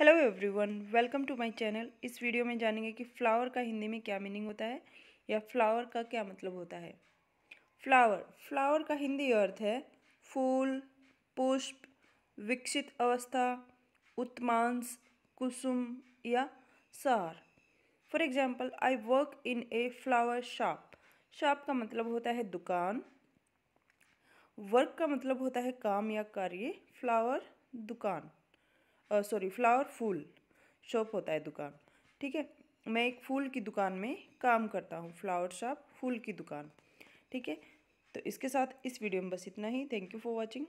hello everyone welcome to my channel इस video में जानेंगे कि फ्लावर का हिंदी में क्या मीनिंग होता है या फ्लावर का क्या मतलब होता है फ्लावर फ्लावर का हिंदी अर्थ है फूल पुष्प विकसित अवस्था उत्मांस कुसुम या सार for example I work in a flower shop shop का मतलब होता है दुकान वर्क का मतलब होता है काम या कार्य फ्लावर दुकान सॉरी फ्लावर फूल शॉप होता है दुकान ठीक है मैं एक फूल की दुकान में काम करता हूँ फ्लावर शॉप फूल की दुकान ठीक है तो इसके साथ इस वीडियो में बस इतना ही थैंक यू फॉर वॉचिंग